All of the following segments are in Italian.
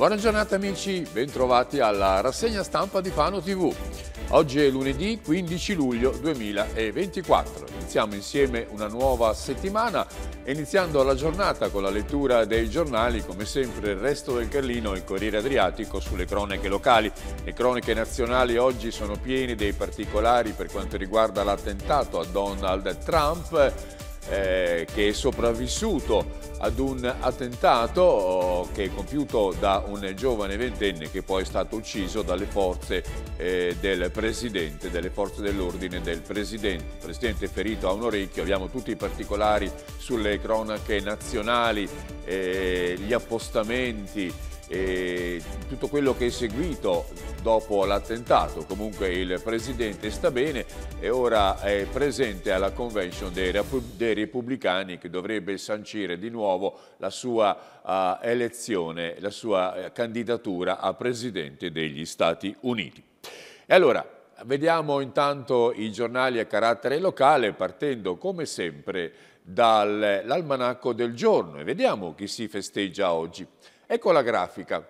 Buona giornata amici, bentrovati alla rassegna stampa di Fano TV. Oggi è lunedì 15 luglio 2024. Iniziamo insieme una nuova settimana, iniziando la giornata con la lettura dei giornali, come sempre il resto del Carlino e il Corriere Adriatico sulle cronache locali. Le cronache nazionali oggi sono piene dei particolari per quanto riguarda l'attentato a Donald Trump eh, che è sopravvissuto ad un attentato che è compiuto da un giovane ventenne che poi è stato ucciso dalle forze eh, del presidente, delle forze dell'ordine del presidente. Il presidente è ferito a un orecchio, abbiamo tutti i particolari sulle cronache nazionali, eh, gli appostamenti, e tutto quello che è seguito dopo l'attentato. Comunque il Presidente sta bene e ora è presente alla convention dei, dei Repubblicani che dovrebbe sancire di nuovo la sua uh, elezione, la sua eh, candidatura a Presidente degli Stati Uniti. E allora, vediamo intanto i giornali a carattere locale partendo come sempre dall'almanacco del giorno e vediamo chi si festeggia oggi. Ecco la grafica.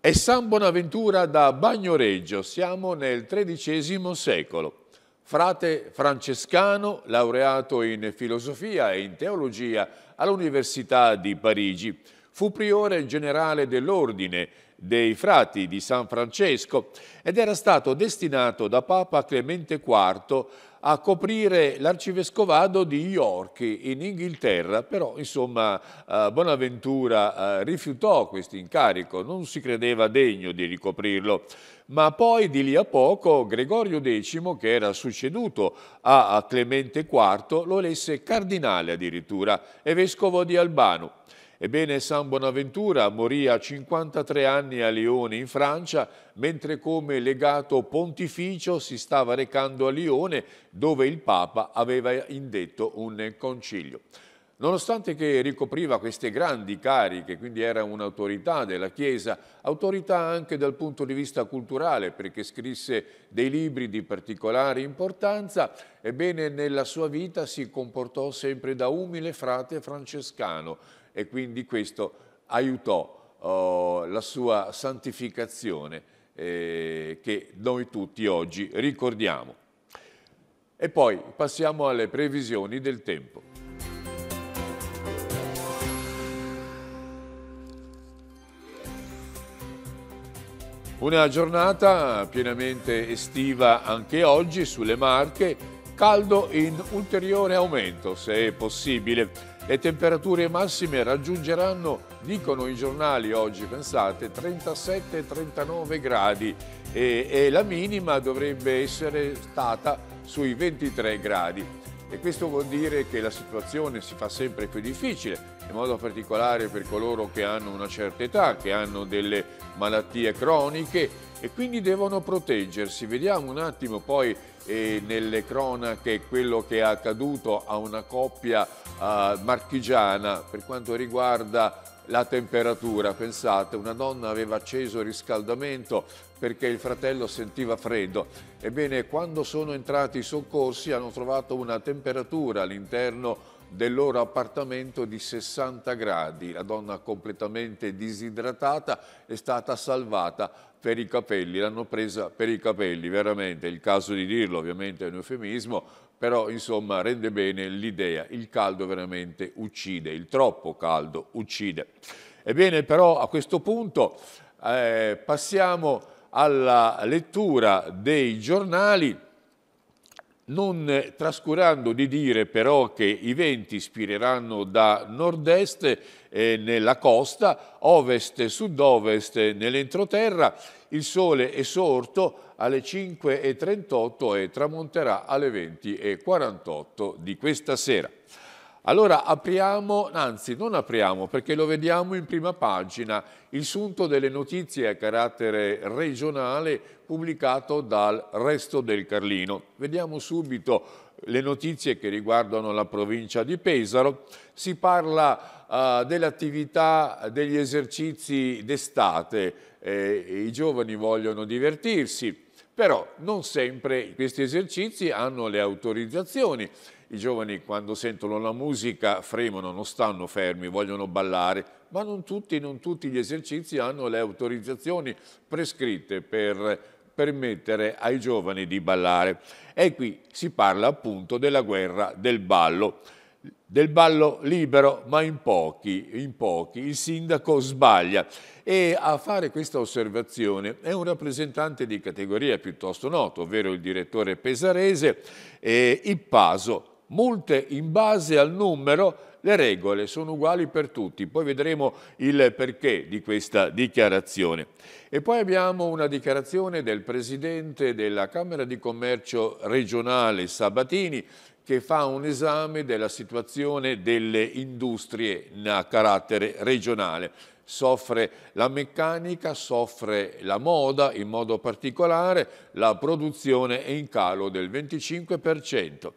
È San Bonaventura da Bagnoreggio, siamo nel XIII secolo. Frate francescano, laureato in filosofia e in teologia all'Università di Parigi, fu priore generale dell'Ordine dei Frati di San Francesco ed era stato destinato da Papa Clemente IV a coprire l'arcivescovado di York in Inghilterra, però insomma eh, Bonaventura eh, rifiutò questo incarico, non si credeva degno di ricoprirlo. Ma poi di lì a poco Gregorio X, che era succeduto a Clemente IV, lo elesse cardinale addirittura e vescovo di Albano. Ebbene, San Bonaventura morì a 53 anni a Lione in Francia, mentre come legato pontificio si stava recando a Lione, dove il Papa aveva indetto un concilio. Nonostante che ricopriva queste grandi cariche, quindi era un'autorità della Chiesa, autorità anche dal punto di vista culturale, perché scrisse dei libri di particolare importanza, ebbene nella sua vita si comportò sempre da umile frate francescano, e quindi questo aiutò oh, la sua santificazione eh, che noi tutti oggi ricordiamo. E poi passiamo alle previsioni del tempo. Una giornata pienamente estiva anche oggi sulle Marche, caldo in ulteriore aumento se è possibile le temperature massime raggiungeranno, dicono i giornali oggi, pensate, 37-39 gradi e, e la minima dovrebbe essere stata sui 23 gradi. E questo vuol dire che la situazione si fa sempre più difficile, in modo particolare per coloro che hanno una certa età, che hanno delle malattie croniche e quindi devono proteggersi. Vediamo un attimo poi e nelle cronache quello che è accaduto a una coppia uh, marchigiana per quanto riguarda la temperatura, pensate, una donna aveva acceso il riscaldamento perché il fratello sentiva freddo. Ebbene, quando sono entrati i soccorsi hanno trovato una temperatura all'interno del loro appartamento di 60 gradi. La donna completamente disidratata è stata salvata per i capelli, l'hanno presa per i capelli, veramente, il caso di dirlo ovviamente è un eufemismo, però insomma rende bene l'idea, il caldo veramente uccide, il troppo caldo uccide. Ebbene però a questo punto eh, passiamo alla lettura dei giornali, non trascurando di dire però che i venti ispireranno da nord-est eh, nella costa, ovest, sud-ovest nell'entroterra il sole è sorto alle 5.38 e tramonterà alle 20.48 di questa sera. Allora apriamo, anzi non apriamo perché lo vediamo in prima pagina, il sunto delle notizie a carattere regionale pubblicato dal Resto del Carlino. Vediamo subito le notizie che riguardano la provincia di Pesaro. Si parla uh, dell'attività degli esercizi d'estate eh, i giovani vogliono divertirsi, però non sempre questi esercizi hanno le autorizzazioni. I giovani quando sentono la musica fremono, non stanno fermi, vogliono ballare, ma non tutti, non tutti gli esercizi hanno le autorizzazioni prescritte per permettere ai giovani di ballare. E qui si parla appunto della guerra del ballo del ballo libero, ma in pochi, in pochi, il sindaco sbaglia. E a fare questa osservazione è un rappresentante di categoria piuttosto noto, ovvero il direttore pesarese eh, Ippaso. Multe in base al numero, le regole sono uguali per tutti. Poi vedremo il perché di questa dichiarazione. E poi abbiamo una dichiarazione del Presidente della Camera di Commercio regionale Sabatini che fa un esame della situazione delle industrie a carattere regionale. Soffre la meccanica, soffre la moda in modo particolare, la produzione è in calo del 25%.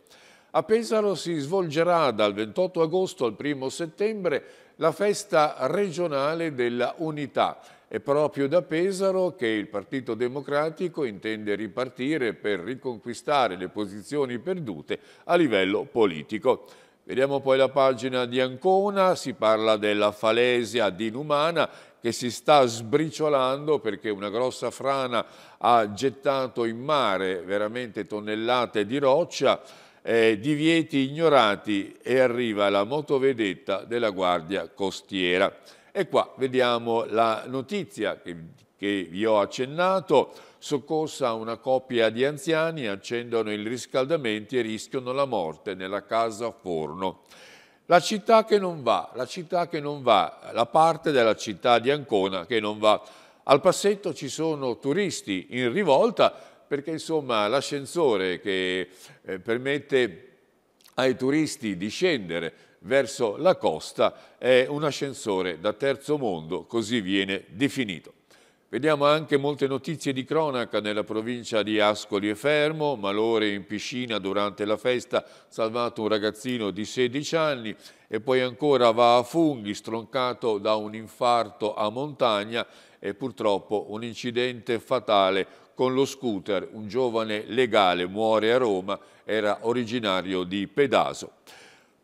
A Pesaro si svolgerà dal 28 agosto al 1 settembre la festa regionale della unità è proprio da Pesaro che il Partito Democratico intende ripartire per riconquistare le posizioni perdute a livello politico. Vediamo poi la pagina di Ancona, si parla della falesia di Numana che si sta sbriciolando perché una grossa frana ha gettato in mare veramente tonnellate di roccia, eh, divieti ignorati e arriva la motovedetta della Guardia Costiera. E qua vediamo la notizia che, che vi ho accennato, soccorsa una coppia di anziani, accendono i riscaldamenti e rischiano la morte nella casa forno. La città che non va, la città che non va, la parte della città di Ancona che non va. Al passetto ci sono turisti in rivolta perché insomma l'ascensore che eh, permette ai turisti di scendere verso la costa è un ascensore da terzo mondo, così viene definito. Vediamo anche molte notizie di cronaca nella provincia di Ascoli e Fermo, malore in piscina durante la festa, salvato un ragazzino di 16 anni e poi ancora va a funghi, stroncato da un infarto a montagna e purtroppo un incidente fatale con lo scooter. Un giovane legale muore a Roma, era originario di Pedaso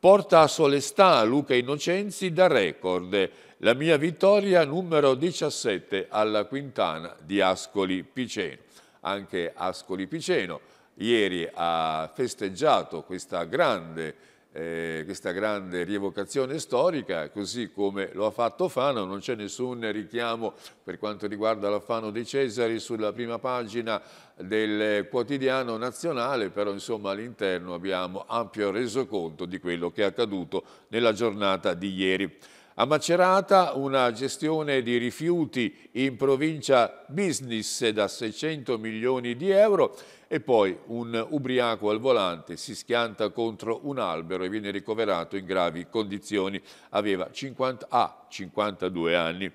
porta a Solestà Luca Innocenzi da record. La mia vittoria numero 17 alla Quintana di Ascoli Piceno. Anche Ascoli Piceno ieri ha festeggiato questa grande eh, questa grande rievocazione storica, così come lo ha fatto Fano, non c'è nessun richiamo per quanto riguarda la Fano dei Cesari sulla prima pagina del quotidiano nazionale, però insomma all'interno abbiamo ampio resoconto di quello che è accaduto nella giornata di ieri. A Macerata una gestione di rifiuti in provincia business da 600 milioni di euro e poi un ubriaco al volante si schianta contro un albero e viene ricoverato in gravi condizioni. Aveva 50, ah, 52 anni.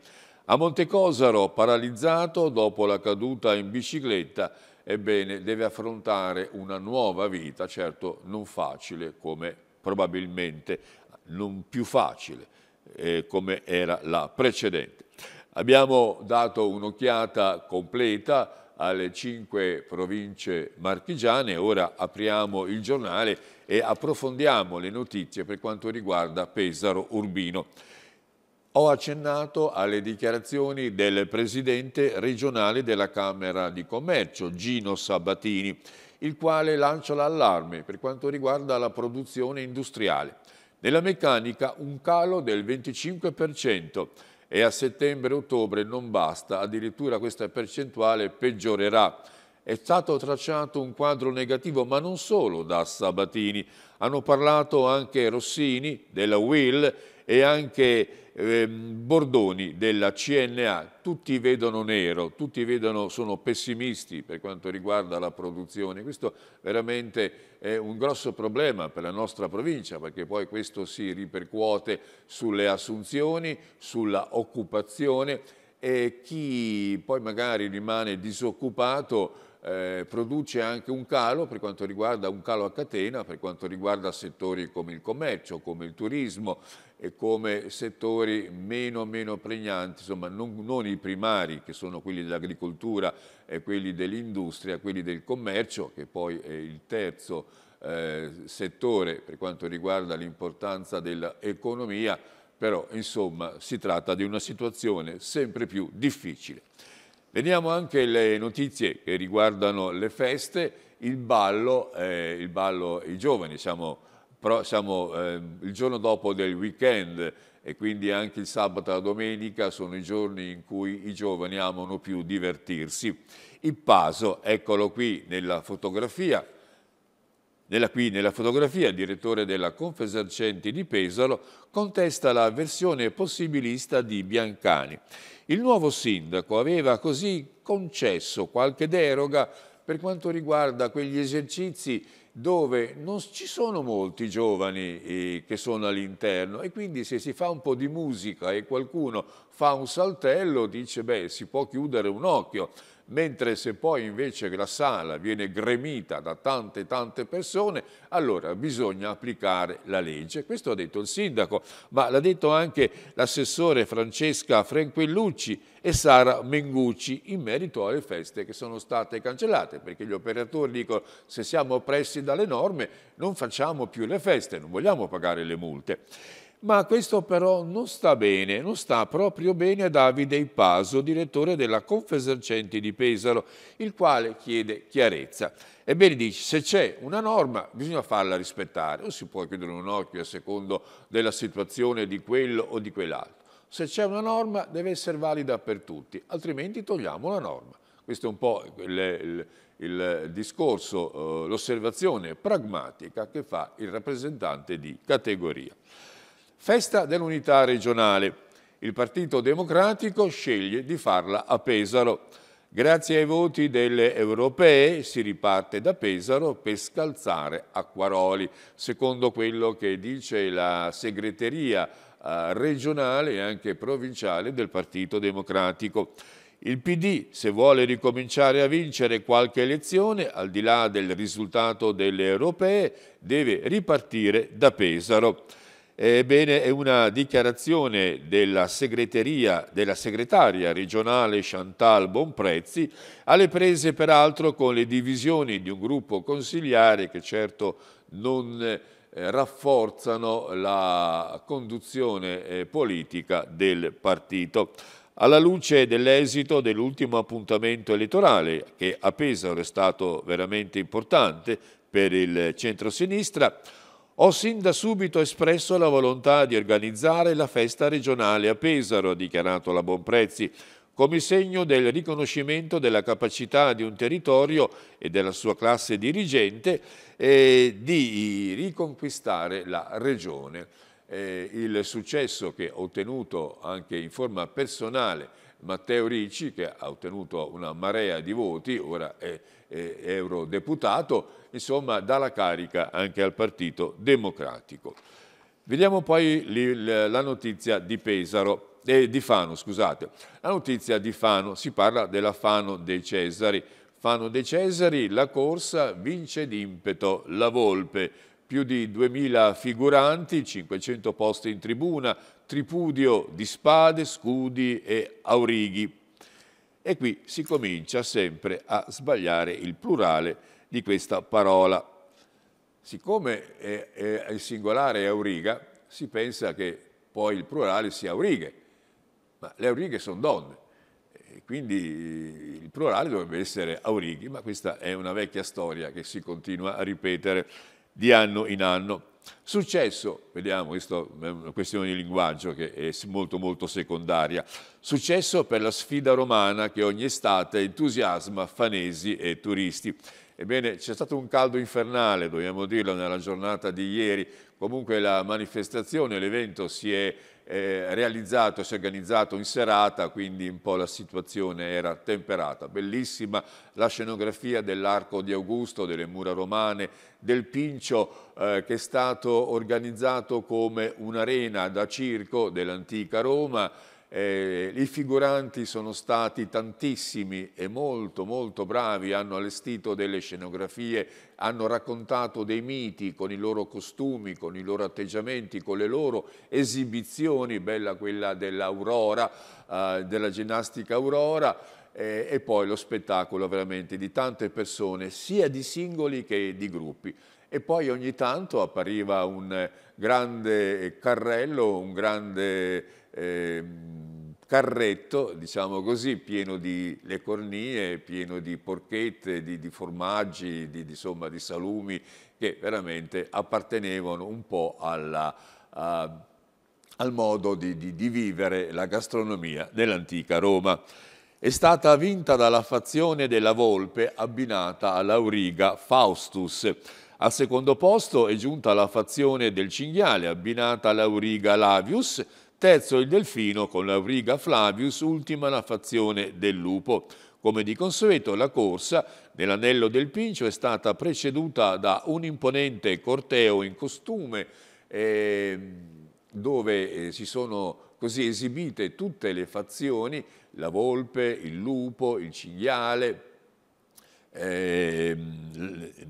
A Montecosaro, paralizzato dopo la caduta in bicicletta, ebbene deve affrontare una nuova vita, certo non facile come probabilmente non più facile eh, come era la precedente. Abbiamo dato un'occhiata completa alle cinque province marchigiane, ora apriamo il giornale e approfondiamo le notizie per quanto riguarda Pesaro Urbino. Ho accennato alle dichiarazioni del Presidente regionale della Camera di Commercio, Gino Sabatini, il quale lancia l'allarme per quanto riguarda la produzione industriale. Nella meccanica un calo del 25% e a settembre-ottobre non basta, addirittura questa percentuale peggiorerà. È stato tracciato un quadro negativo, ma non solo da Sabatini. Hanno parlato anche Rossini, della Will e anche eh, Bordoni della CNA, tutti vedono nero, tutti vedono, sono pessimisti per quanto riguarda la produzione. Questo veramente è un grosso problema per la nostra provincia perché poi questo si ripercuote sulle assunzioni, sulla occupazione e chi poi magari rimane disoccupato eh, produce anche un calo per quanto riguarda un calo a catena, per quanto riguarda settori come il commercio, come il turismo e come settori meno, meno pregnanti, insomma non, non i primari che sono quelli dell'agricoltura e quelli dell'industria, quelli del commercio che poi è il terzo eh, settore per quanto riguarda l'importanza dell'economia, però insomma si tratta di una situazione sempre più difficile. Veniamo anche alle notizie che riguardano le feste, il ballo, eh, il ballo i giovani, siamo, pro, siamo eh, il giorno dopo del weekend e quindi anche il sabato e la domenica sono i giorni in cui i giovani amano più divertirsi. Il Paso, eccolo qui nella fotografia, nella qui, nella fotografia, il direttore della Confesercenti di Pesaro contesta la versione possibilista di Biancani. Il nuovo sindaco aveva così concesso qualche deroga per quanto riguarda quegli esercizi dove non ci sono molti giovani eh, che sono all'interno e quindi se si fa un po' di musica e qualcuno fa un saltello dice beh si può chiudere un occhio mentre se poi invece la sala viene gremita da tante tante persone, allora bisogna applicare la legge. Questo ha detto il sindaco, ma l'ha detto anche l'assessore Francesca Frenquillucci e Sara Mengucci in merito alle feste che sono state cancellate, perché gli operatori dicono se siamo oppressi dalle norme non facciamo più le feste, non vogliamo pagare le multe. Ma questo però non sta bene, non sta proprio bene a Davide Ipaso, direttore della Confesercenti di Pesaro, il quale chiede chiarezza. Ebbene dice, se c'è una norma bisogna farla rispettare, non si può chiudere un occhio a secondo della situazione di quello o di quell'altro. Se c'è una norma deve essere valida per tutti, altrimenti togliamo la norma. Questo è un po' il, il, il discorso, eh, l'osservazione pragmatica che fa il rappresentante di categoria. Festa dell'unità regionale. Il Partito Democratico sceglie di farla a Pesaro. Grazie ai voti delle europee si riparte da Pesaro per scalzare Acquaroli, secondo quello che dice la segreteria eh, regionale e anche provinciale del Partito Democratico. Il PD, se vuole ricominciare a vincere qualche elezione, al di là del risultato delle europee, deve ripartire da Pesaro. Ebbene, è una dichiarazione della segreteria della segretaria regionale Chantal Bonprezzi, alle prese peraltro con le divisioni di un gruppo consigliare che certo non eh, rafforzano la conduzione eh, politica del partito. Alla luce dell'esito dell'ultimo appuntamento elettorale, che a Pesaro è stato veramente importante per il centrosinistra, sinistra ho sin da subito espresso la volontà di organizzare la festa regionale a Pesaro, ha dichiarato la Bonprezzi, come segno del riconoscimento della capacità di un territorio e della sua classe dirigente eh, di riconquistare la regione. Eh, il successo che ha ottenuto anche in forma personale Matteo Ricci, che ha ottenuto una marea di voti, ora è eh, eurodeputato, insomma dà la carica anche al Partito Democratico. Vediamo poi la notizia di Pesaro, eh, di Fano, scusate. La notizia di Fano, si parla della Fano dei Cesari. Fano dei Cesari, la corsa vince d'impeto la Volpe. Più di 2.000 figuranti, 500 posti in tribuna, tripudio di spade, scudi e aurighi e qui si comincia sempre a sbagliare il plurale di questa parola. Siccome è, è, il singolare è auriga, si pensa che poi il plurale sia aurighe, ma le aurighe sono donne, quindi il plurale dovrebbe essere aurighi, ma questa è una vecchia storia che si continua a ripetere di anno in anno. Successo, vediamo, questa è una questione di linguaggio che è molto molto secondaria, Successo per la sfida romana che ogni estate entusiasma fanesi e turisti. Ebbene, c'è stato un caldo infernale, dobbiamo dirlo, nella giornata di ieri. Comunque la manifestazione, l'evento si è eh, realizzato, si è organizzato in serata, quindi un po' la situazione era temperata. Bellissima la scenografia dell'Arco di Augusto, delle mura romane, del Pincio eh, che è stato organizzato come un'arena da circo dell'antica Roma eh, I figuranti sono stati tantissimi e molto molto bravi, hanno allestito delle scenografie, hanno raccontato dei miti con i loro costumi, con i loro atteggiamenti, con le loro esibizioni, bella quella dell'Aurora, eh, della ginnastica Aurora, eh, e poi lo spettacolo veramente di tante persone, sia di singoli che di gruppi e poi ogni tanto appariva un eh, grande eh, carrello, un grande eh, carretto, diciamo così, pieno di le cornie, pieno di porchette, di, di formaggi, di, di, insomma, di, salumi, che veramente appartenevano un po' alla... A, al modo di, di, di, vivere la gastronomia dell'antica Roma. È stata vinta dalla fazione della Volpe abbinata all'auriga Faustus, al secondo posto è giunta la fazione del cinghiale abbinata all'auriga lavius, terzo il delfino con l'auriga flavius, ultima la fazione del lupo. Come di consueto, la corsa nell'anello del Pincio è stata preceduta da un imponente corteo in costume ehm, eh, dove si sono così esibite tutte le fazioni, la volpe, il lupo, il cinghiale, eh,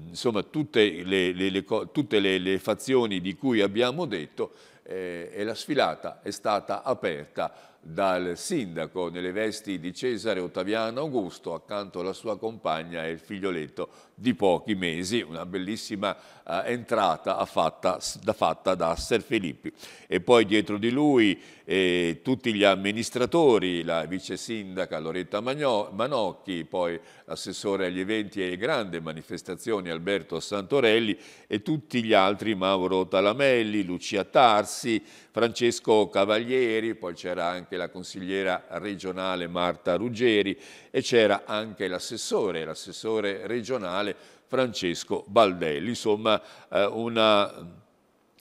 insomma tutte, le, le, le, tutte le, fazioni di cui abbiamo detto eh, e la sfilata è stata aperta dal sindaco nelle vesti di Cesare Ottaviano Augusto, accanto alla sua compagna e il figlioletto di pochi mesi, una bellissima eh, entrata fatta da, fatta da Ser Filippi. E poi dietro di lui eh, tutti gli amministratori, la vice sindaca Loretta Magno, Manocchi, poi l'assessore agli eventi e alle grandi manifestazioni Alberto Santorelli e tutti gli altri Mauro Talamelli, Lucia Tarsi, Francesco Cavalieri, poi c'era anche anche la consigliera regionale Marta Ruggeri e c'era anche l'assessore, l'assessore regionale Francesco Baldelli, insomma eh, una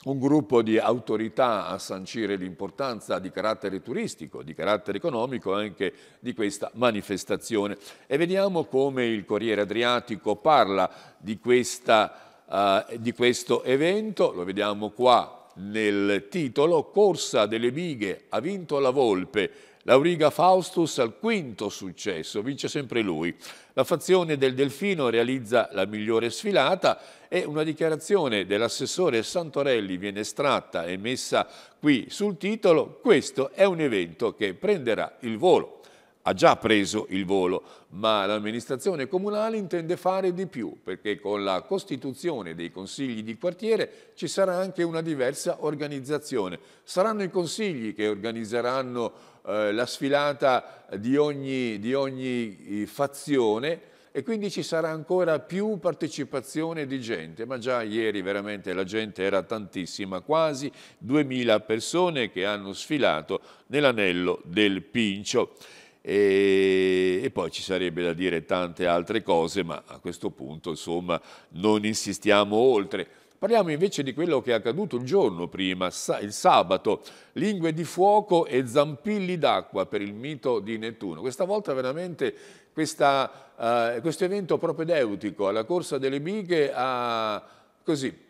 un gruppo di autorità a sancire l'importanza di carattere turistico, di carattere economico anche di questa manifestazione. E vediamo come il Corriere Adriatico parla di, questa, uh, di questo evento, lo vediamo qua nel titolo Corsa delle bighe, ha vinto la Volpe, Lauriga Faustus al quinto successo, vince sempre lui. La fazione del Delfino realizza la migliore sfilata e una dichiarazione dell'assessore Santorelli viene estratta e messa qui sul titolo. Questo è un evento che prenderà il volo ha già preso il volo, ma l'amministrazione comunale intende fare di più, perché con la costituzione dei consigli di quartiere ci sarà anche una diversa organizzazione. Saranno i consigli che organizzeranno eh, la sfilata di ogni, di ogni fazione, e quindi ci sarà ancora più partecipazione di gente, ma già ieri veramente la gente era tantissima, quasi 2000 persone che hanno sfilato nell'anello del Pincio. E, e, poi ci sarebbe da dire tante altre cose, ma a questo punto insomma non insistiamo oltre. Parliamo invece di quello che è accaduto il giorno prima, il sabato, lingue di fuoco e zampilli d'acqua per il mito di Nettuno. Questa volta veramente questa, uh, questo evento propedeutico alla corsa delle bighe ha così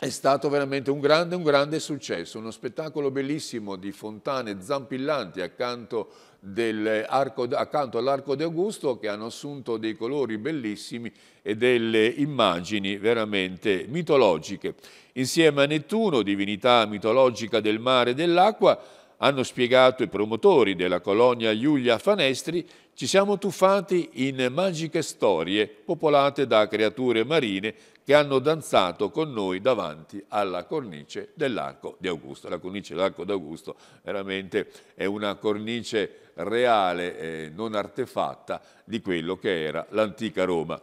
è stato veramente un grande, un grande successo, uno spettacolo bellissimo di fontane zampillanti accanto, accanto all'Arco di Augusto che hanno assunto dei colori bellissimi e delle immagini veramente mitologiche. Insieme a Nettuno, divinità mitologica del mare e dell'acqua, hanno spiegato i promotori della colonia Giulia Fanestri, ci siamo tuffati in magiche storie popolate da creature marine che hanno danzato con noi davanti alla cornice dell'Arco di Augusto. La cornice dell'Arco d'Augusto veramente è una cornice reale, eh, non artefatta, di quello che era l'antica Roma.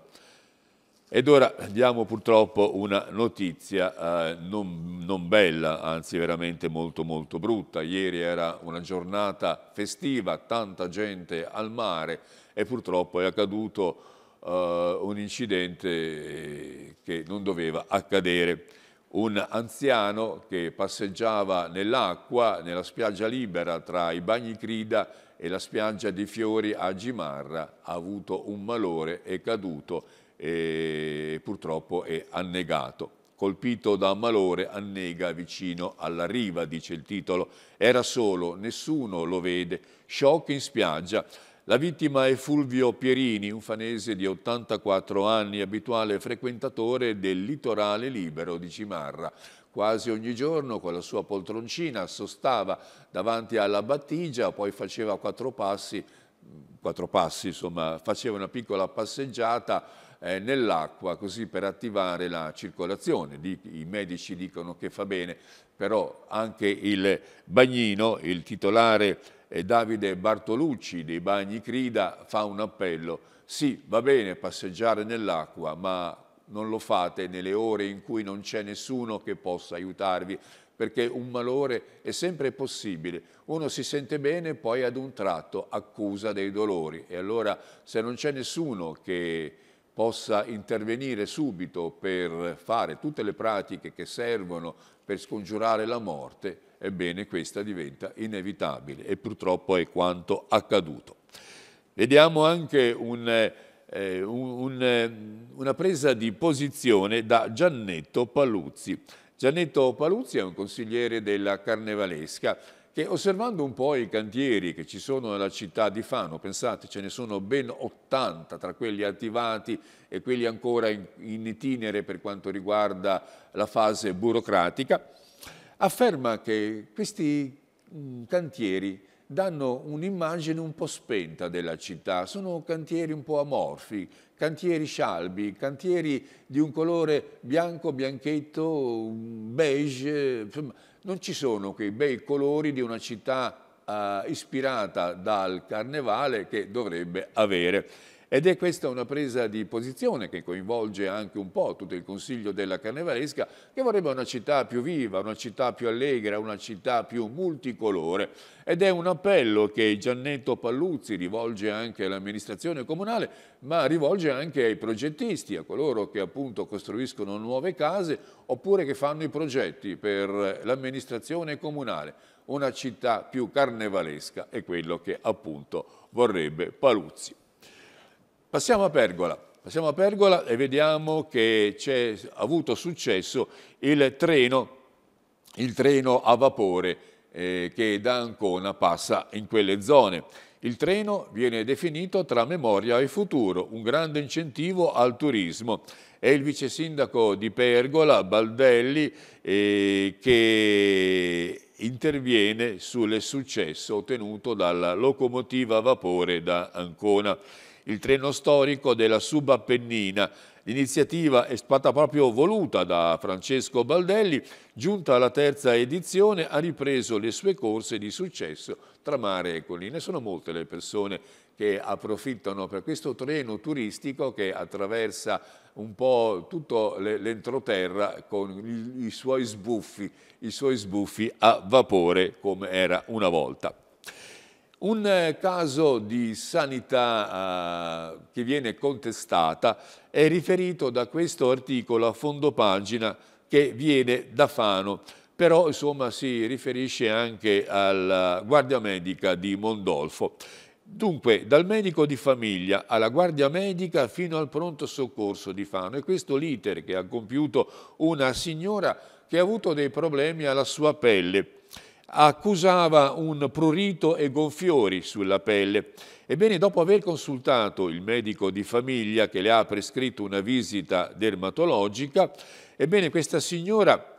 Ed ora diamo purtroppo una notizia eh, non, non, bella, anzi veramente molto molto brutta. Ieri era una giornata festiva, tanta gente al mare e purtroppo è accaduto uh, un incidente eh, che non doveva accadere. Un anziano che passeggiava nell'acqua, nella spiaggia libera tra i bagni Crida e la spiaggia di Fiori a Gimarra, ha avuto un malore, è caduto e purtroppo è annegato colpito da malore, annega vicino alla riva, dice il titolo. Era solo, nessuno lo vede, shock in spiaggia. La vittima è Fulvio Pierini, un fanese di 84 anni, abituale frequentatore del litorale libero di Cimarra. Quasi ogni giorno con la sua poltroncina sostava davanti alla battigia, poi faceva quattro passi, quattro passi insomma, faceva una piccola passeggiata eh, nell'acqua così per attivare la circolazione. I medici dicono che fa bene, però anche il bagnino, il titolare e Davide Bartolucci dei Bagni Crida fa un appello. Sì, va bene passeggiare nell'acqua, ma non lo fate nelle ore in cui non c'è nessuno che possa aiutarvi, perché un malore è sempre possibile. Uno si sente bene e poi ad un tratto accusa dei dolori e allora se non c'è nessuno che possa intervenire subito per fare tutte le pratiche che servono per scongiurare la morte, ebbene questa diventa inevitabile e purtroppo è quanto accaduto. Vediamo anche un, eh, un, eh, una presa di posizione da Giannetto Paluzzi. Giannetto Paluzzi è un consigliere della Carnevalesca che osservando un po' i cantieri che ci sono nella città di Fano, pensate ce ne sono ben 80 tra quelli attivati e quelli ancora in, in itinere per quanto riguarda la fase burocratica, afferma che questi mm, cantieri danno un'immagine un po' spenta della città, sono cantieri un po' amorfi, cantieri scialbi, cantieri di un colore bianco, bianchetto, beige, non ci sono quei bei colori di una città eh, ispirata dal carnevale che dovrebbe avere. Ed è questa una presa di posizione che coinvolge anche un po' tutto il Consiglio della Carnevalesca, che vorrebbe una città più viva, una città più allegra, una città più multicolore. Ed è un appello che Giannetto Palluzzi rivolge anche all'amministrazione comunale, ma rivolge anche ai progettisti, a coloro che appunto costruiscono nuove case oppure che fanno i progetti per l'amministrazione comunale. Una città più carnevalesca è quello che appunto vorrebbe Paluzzi. Passiamo a Pergola. Passiamo a Pergola e vediamo che c'è avuto successo il treno, il treno a vapore eh, che da Ancona passa in quelle zone. Il treno viene definito tra memoria e futuro, un grande incentivo al turismo. È il vice sindaco di Pergola, Baldelli, eh, che interviene sul successo ottenuto dalla locomotiva a vapore da Ancona il treno storico della subappennina. L'iniziativa è stata proprio voluta da Francesco Baldelli, giunta alla terza edizione ha ripreso le sue corse di successo tra mare e colline. Sono molte le persone che approfittano per questo treno turistico che attraversa un po' tutto l'entroterra con i suoi sbuffi, i suoi sbuffi a vapore come era una volta. Un eh, caso di sanità eh, che viene contestata è riferito da questo articolo a fondo pagina che viene da Fano, però insomma si riferisce anche alla guardia medica di Mondolfo. Dunque, dal medico di famiglia alla guardia medica fino al pronto soccorso di Fano. E questo l'iter che ha compiuto una signora che ha avuto dei problemi alla sua pelle accusava un prurito e gonfiori sulla pelle. Ebbene, dopo aver consultato il medico di famiglia che le ha prescritto una visita dermatologica, ebbene questa signora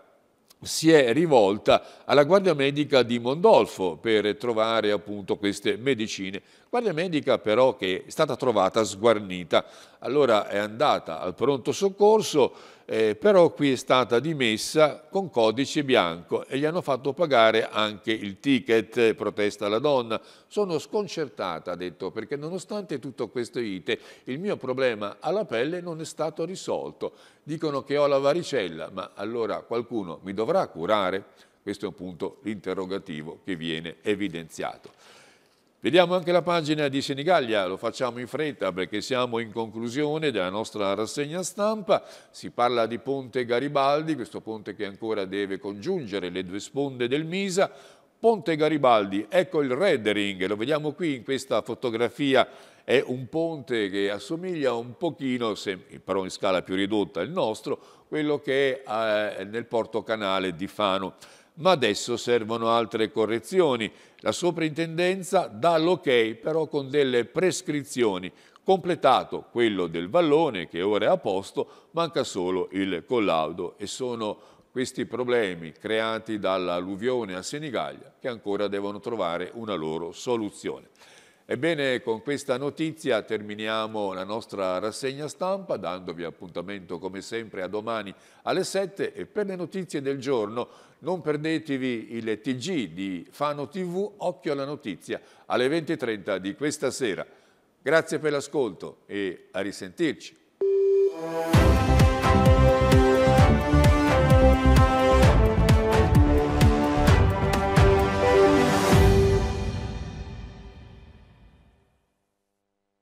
si è rivolta alla guardia medica di Mondolfo per trovare appunto queste medicine Guardia medica però che è stata trovata sguarnita, allora è andata al pronto soccorso, eh, però qui è stata dimessa con codice bianco e gli hanno fatto pagare anche il ticket, protesta la donna. Sono sconcertata, ha detto, perché nonostante tutto questo ite, il mio problema alla pelle non è stato risolto. Dicono che ho la varicella, ma allora qualcuno mi dovrà curare? Questo è un punto interrogativo che viene evidenziato. Vediamo anche la pagina di Senigallia, lo facciamo in fretta perché siamo in conclusione della nostra rassegna stampa, si parla di ponte Garibaldi, questo ponte che ancora deve congiungere le due sponde del Misa, ponte Garibaldi, ecco il reddering, lo vediamo qui in questa fotografia, è un ponte che assomiglia un pochino, se, però in scala più ridotta al nostro, quello che è eh, nel porto canale di Fano ma adesso servono altre correzioni. La soprintendenza dà l'ok però con delle prescrizioni. Completato quello del vallone che ora è a posto, manca solo il collaudo e sono questi problemi creati dall'alluvione a Senigallia che ancora devono trovare una loro soluzione. Ebbene, con questa notizia terminiamo la nostra rassegna stampa, dandovi appuntamento come sempre a domani alle 7 e per le notizie del giorno non perdetevi il TG di Fano TV, occhio alla notizia, alle 20.30 di questa sera. Grazie per l'ascolto e a risentirci.